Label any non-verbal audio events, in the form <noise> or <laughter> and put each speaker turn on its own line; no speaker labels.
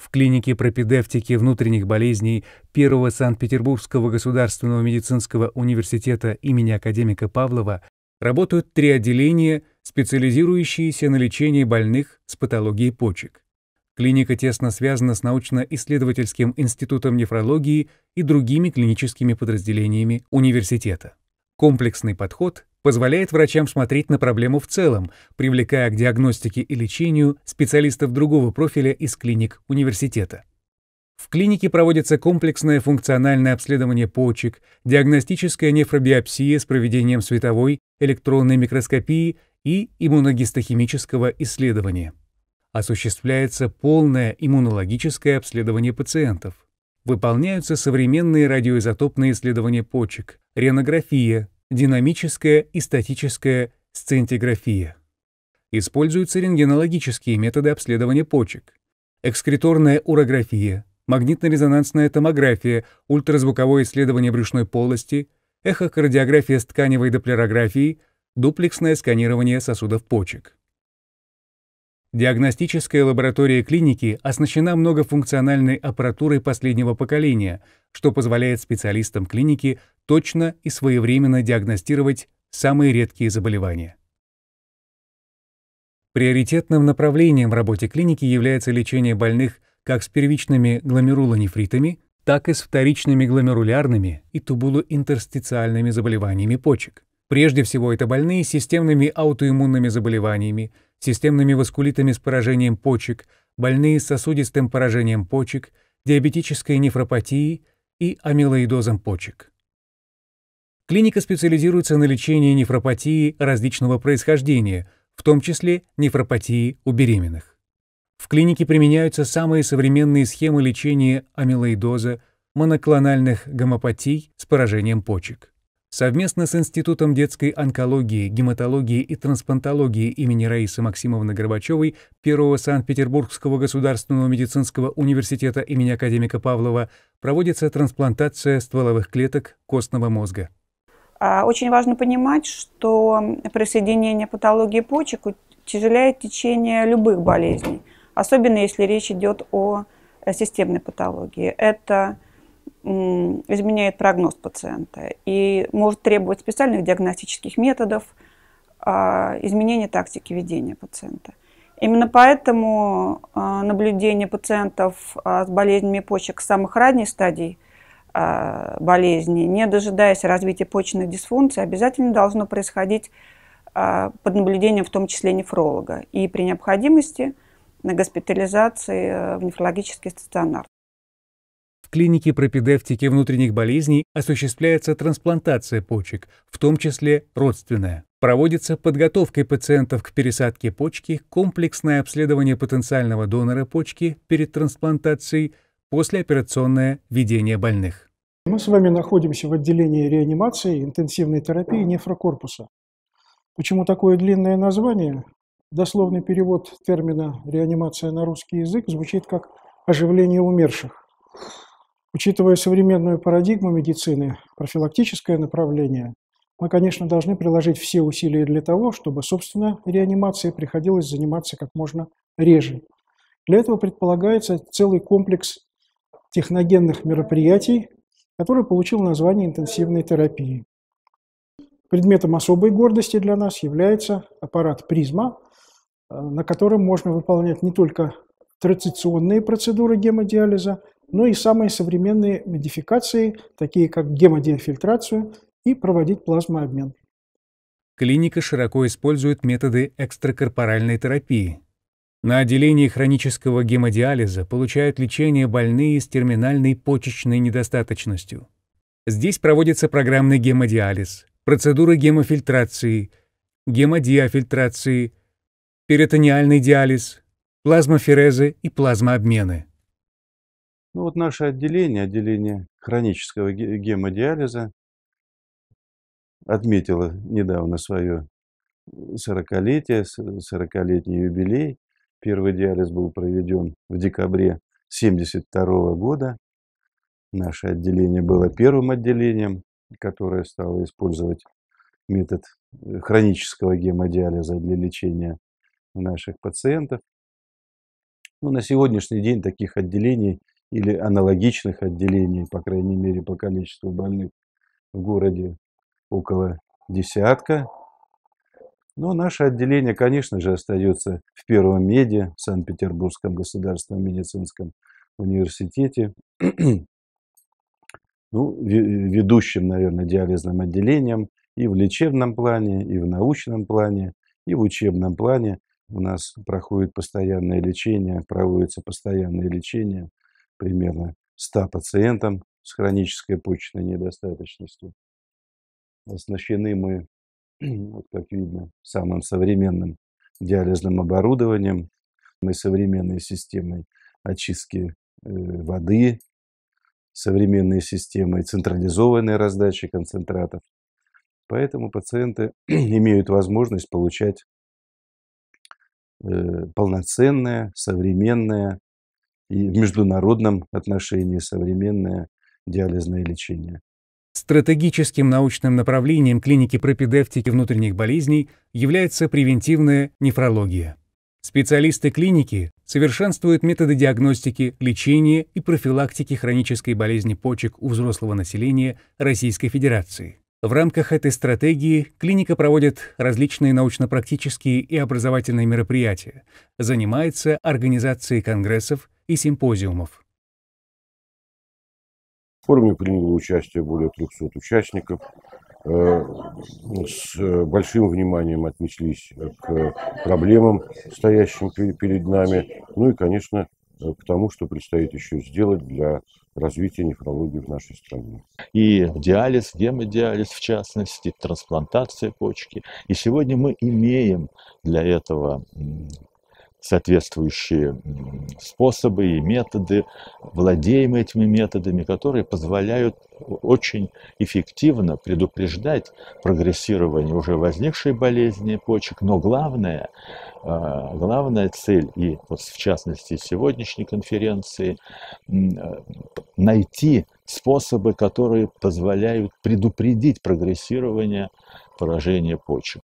в клинике пропедевтики внутренних болезней Первого Санкт-Петербургского государственного медицинского университета имени академика Павлова работают три отделения, специализирующиеся на лечении больных с патологией почек. Клиника тесно связана с научно-исследовательским институтом нефрологии и другими клиническими подразделениями университета. Комплексный подход позволяет врачам смотреть на проблему в целом, привлекая к диагностике и лечению специалистов другого профиля из клиник университета. В клинике проводится комплексное функциональное обследование почек, диагностическая нефробиопсия с проведением световой, электронной микроскопии и иммуногистохимического исследования. Осуществляется полное иммунологическое обследование пациентов. Выполняются современные радиоизотопные исследования почек, ренография, динамическая и статическая сцинтиграфия. Используются рентгенологические методы обследования почек, экскреторная урография, магнитно-резонансная томография, ультразвуковое исследование брюшной полости, эхокардиография с тканевой доплерографией, дуплексное сканирование сосудов почек. Диагностическая лаборатория клиники оснащена многофункциональной аппаратурой последнего поколения, что позволяет специалистам клиники точно и своевременно диагностировать самые редкие заболевания. Приоритетным направлением в работе клиники является лечение больных как с первичными гломерулонефритами, так и с вторичными гломерулярными и тубулоинтерстициальными заболеваниями почек. Прежде всего, это больные с системными аутоиммунными заболеваниями, системными васкулитами с поражением почек, больные с сосудистым поражением почек, диабетической нефропатией и амилоидозом почек. Клиника специализируется на лечении нефропатии различного происхождения, в том числе нефропатии у беременных. В клинике применяются самые современные схемы лечения амилоидоза, моноклональных гомопатий с поражением почек. Совместно с Институтом детской онкологии, гематологии и трансплантологии имени Раисы Максимовны Горбачевой Первого Санкт-Петербургского государственного медицинского университета имени академика Павлова проводится трансплантация стволовых клеток костного мозга.
А, очень важно понимать, что присоединение патологии почек утяжеляет течение любых болезней, особенно если речь идет о э, системной патологии. Это изменяет прогноз пациента и может требовать специальных диагностических методов, а, изменения тактики ведения пациента. Именно поэтому а, наблюдение пациентов с болезнями почек с самых ранних стадий – а, болезни, не дожидаясь развития почечной дисфункции, обязательно должно происходить а, под наблюдением в том числе нефролога и при необходимости на госпитализации э, в нефрологический стационар.
В клинике пропедевтики внутренних болезней осуществляется трансплантация почек, в том числе родственная. Проводится подготовкой пациентов к пересадке почки, комплексное обследование потенциального донора почки перед трансплантацией – послеоперационное ведение больных.
Мы с вами находимся в отделении реанимации интенсивной терапии нефрокорпуса. Почему такое длинное название? Дословный перевод термина «реанимация» на русский язык звучит как «оживление умерших». Учитывая современную парадигму медицины, профилактическое направление, мы, конечно, должны приложить все усилия для того, чтобы, собственно, реанимацией приходилось заниматься как можно реже. Для этого предполагается целый комплекс техногенных мероприятий, который получил название интенсивной терапии. Предметом особой гордости для нас является аппарат «Призма», э, на котором можно выполнять не только традиционные процедуры гемодиализа, но и самые современные модификации, такие как гемодиафильтрацию и проводить плазмообмен.
Клиника широко использует методы экстракорпоральной терапии, на отделении хронического гемодиализа получают лечение больные с терминальной почечной недостаточностью. Здесь проводится программный гемодиализ, процедуры гемофильтрации, гемодиафильтрации, перитониальный диализ, плазмоферезы и плазмообмены.
Ну вот наше отделение, отделение хронического гемодиализа, отметило недавно свое 40-летие, 40-летний юбилей. Первый диализ был проведен в декабре 1972 года. Наше отделение было первым отделением, которое стало использовать метод э, хронического гемодиализа для лечения наших пациентов. Ну, на сегодняшний день таких отделений или аналогичных отделений, по крайней мере, по количеству больных в городе около десятка. Но наше отделение, конечно же, остается в Первом меде, в Санкт-Петербургском государственном медицинском университете. <clears throat> ну, ведущим, наверное, диализным отделением и в лечебном плане, и в научном плане, и в учебном плане. У нас проходит постоянное лечение, проводится постоянное лечение примерно 100 пациентам с хронической почечной недостаточностью. Оснащены мы вот как видно, самым современным диализным оборудованием и современной системой очистки э, воды, современной системой централизованной раздачи концентратов. Поэтому пациенты <clears throat> имеют возможность получать э, полноценное, современное и в международном отношении современное диализное лечение.
Стратегическим научным направлением клиники пропедевтики внутренних болезней является превентивная нефрология. Специалисты клиники совершенствуют методы диагностики, лечения и профилактики хронической болезни почек у взрослого населения Российской Федерации. В рамках этой стратегии клиника проводит различные научно-практические и образовательные мероприятия, занимается организацией конгрессов и симпозиумов.
В форуме приняло участие более 300 участников. Э, с большим вниманием отнеслись к проблемам, стоящим перед нами. Ну и, конечно, э, к тому, что предстоит еще сделать для развития нефрологии в нашей стране. И диализ, гемодиализ в частности, трансплантация почки. И сегодня мы имеем для этого соответствующие способы и методы, владеем этими методами, которые позволяют очень эффективно предупреждать прогрессирование уже возникшей болезни почек. Но главное, а, главная цель, и вот в частности сегодняшней конференции, э, найти способы, которые позволяют предупредить прогрессирование поражения почек.